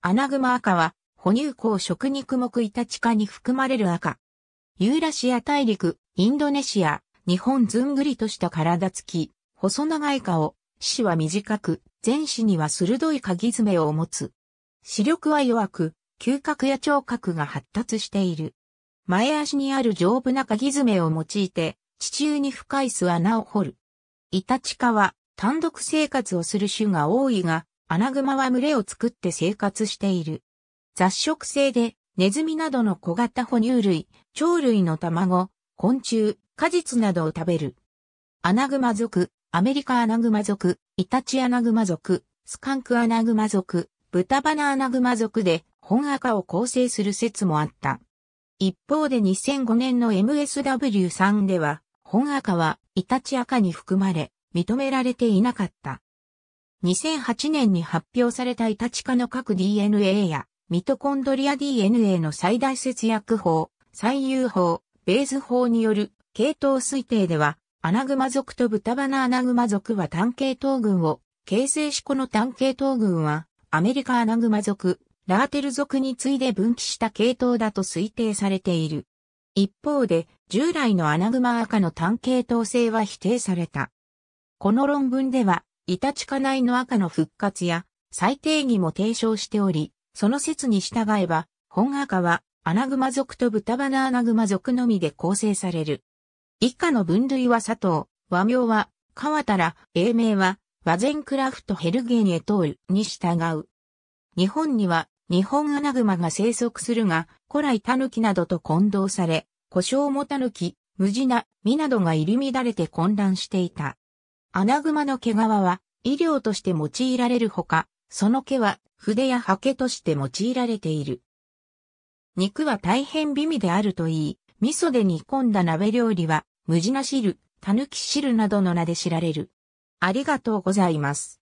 アナグマ赤は、哺乳綱食肉目イタチ科に含まれる赤。ユーラシア大陸、インドネシア、日本ずんぐりとした体つき、細長い顔、死は短く、全死には鋭い鍵爪を持つ。視力は弱く、嗅覚や聴覚が発達している。前足にある丈夫な鍵爪を用いて、地中に深い巣穴を掘る。イタチ科は単独生活をする種が多いが、アナグマは群れを作って生活している。雑食性で、ネズミなどの小型哺乳類、鳥類の卵、昆虫、果実などを食べる。アナグマ族、アメリカアナグマ族、イタチアナグマ族、スカンクアナグマ族、ブタバナアナグマ族で本赤を構成する説もあった。一方で2005年の MSW3 では、本赤はイタチ赤に含まれ、認められていなかった。2008年に発表されたイタチカの各 DNA やミトコンドリア DNA の最大節約法、最優法、ベース法による系統推定では、アナグマ族と豚バナアナグマ族は単系統群を、形成子庫の単系統群は、アメリカアナグマ族、ラーテル族に次いで分岐した系統だと推定されている。一方で、従来のアナグマ赤の単系統性は否定された。この論文では、イタチカ内の赤の復活や再定義も提唱しており、その説に従えば、本赤はアナグマ族と豚バナアナグマ族のみで構成される。以下の分類は佐藤、和名は川田ら、英名は和ゼンクラフトヘルゲニエトールに従う。日本には日本アナグマが生息するが、古来タヌキなどと混同され、故障もタヌキ、ムジナ、ミなどが入り乱れて混乱していた。穴熊の毛皮は、医療として用いられるほか、その毛は筆や刷毛として用いられている。肉は大変美味であるといい、味噌で煮込んだ鍋料理は、無地な汁、たぬき汁などの名で知られる。ありがとうございます。